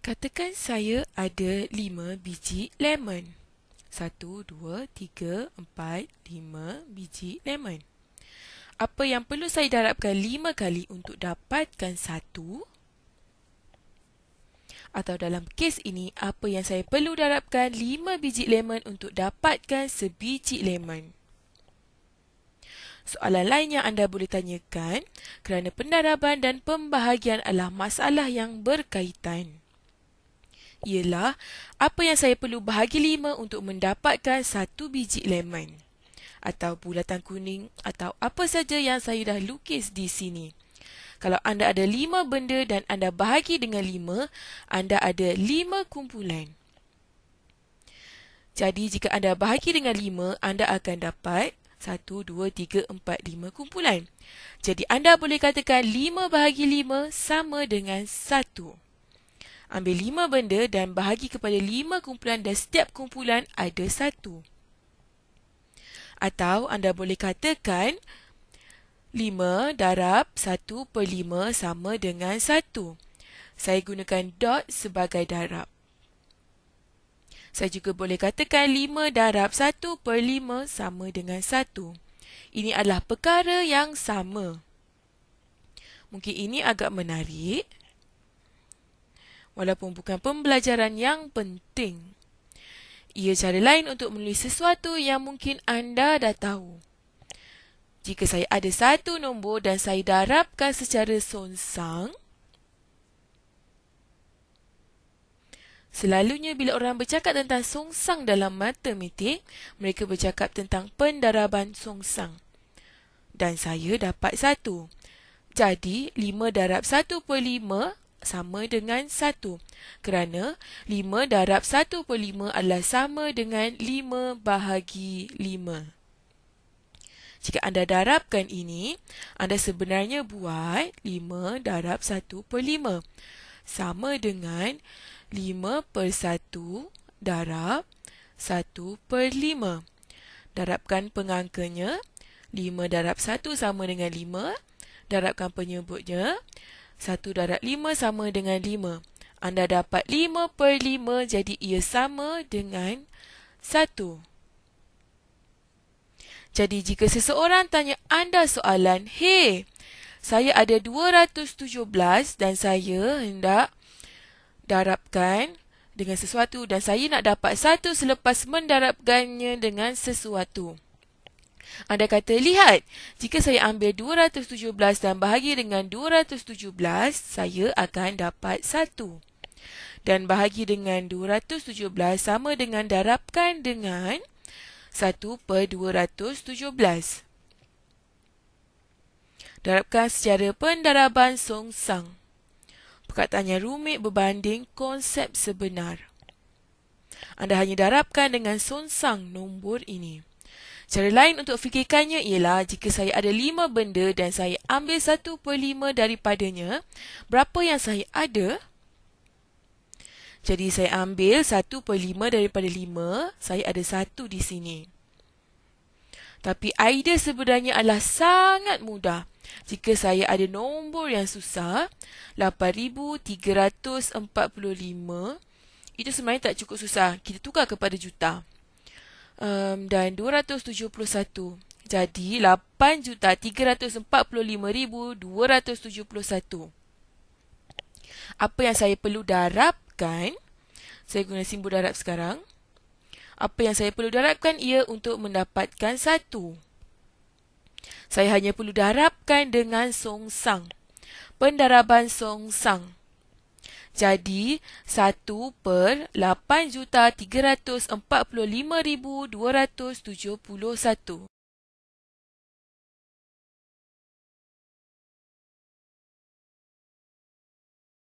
Katakan saya ada 5 biji lemon. 1, 2, 3, 4, 5 biji lemon. Apa yang perlu saya darabkan 5 kali untuk dapatkan 1? Atau dalam kes ini, apa yang saya perlu darabkan 5 biji lemon untuk dapatkan sebiji lemon? Soalan lain yang anda boleh tanyakan kerana pendaraban dan pembahagian adalah masalah yang berkaitan ialah apa yang saya perlu bahagi lima untuk mendapatkan satu biji lemon atau bulatan kuning atau apa saja yang saya dah lukis di sini. Kalau anda ada lima benda dan anda bahagi dengan lima, anda ada lima kumpulan. Jadi, jika anda bahagi dengan lima, anda akan dapat satu, dua, tiga, empat, lima kumpulan. Jadi, anda boleh katakan lima bahagi lima sama dengan satu. Ambil lima benda dan bahagi kepada lima kumpulan dan setiap kumpulan ada satu. Atau anda boleh katakan 5 darab 1 per 5 sama dengan 1. Saya gunakan dot sebagai darab. Saya juga boleh katakan 5 darab 1 per 5 sama dengan 1. Ini adalah perkara yang sama. Mungkin ini agak menarik walaupun bukan pembelajaran yang penting. Ia cara lain untuk menulis sesuatu yang mungkin anda dah tahu. Jika saya ada satu nombor dan saya darabkan secara sonsang, Selalunya bila orang bercakap tentang songsang dalam matematik, mereka bercakap tentang pendaraban songsang. Dan saya dapat satu. Jadi, 5 darab 1 per 5 sama dengan 1 kerana 5 darab 1 per 5 adalah sama dengan 5 bahagi 5. Jika anda darabkan ini, anda sebenarnya buat 5 darab 1 per 5. Sama dengan 5 per 1 darab 1 per 5. Darabkan pengangkanya, 5 darab 1 sama dengan 5. Darabkan penyebutnya, 1 darab 5 sama dengan 5. Anda dapat 5 per 5 jadi ia sama dengan 1. Jadi jika seseorang tanya anda soalan, Hey, saya ada 217 dan saya hendak darabkan dengan sesuatu dan saya nak dapat satu selepas mendarabkannya dengan sesuatu. Anda kata, lihat, jika saya ambil 217 dan bahagi dengan 217, saya akan dapat 1. Dan bahagi dengan 217 sama dengan darabkan dengan 1 per 217. Darabkan secara pendaraban songsang. Perkataan yang rumit berbanding konsep sebenar. Anda hanya darabkan dengan sonsang nombor ini. Cara lain untuk fikirkannya ialah jika saya ada lima benda dan saya ambil satu per lima daripadanya, berapa yang saya ada? Jadi saya ambil satu per lima daripada lima, saya ada satu di sini. Tapi idea sebenarnya adalah sangat mudah. Jika saya ada nombor yang susah, 8,345, itu sebenarnya tak cukup susah. Kita tukar kepada juta um, dan 271. Jadi juta 8,345,271. Apa yang saya perlu darabkan, saya guna simbol darab sekarang. Apa yang saya perlu darabkan ia untuk mendapatkan satu. Saya hanya perlu darabkan dengan songsang. Pendaraban songsang. sang jadi 1 per 8 juta ribu 345271